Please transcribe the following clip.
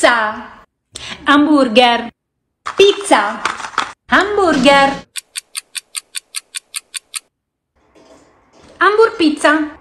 Pizza. Hamburger. Pizza. Hamburger. hamburger pizza.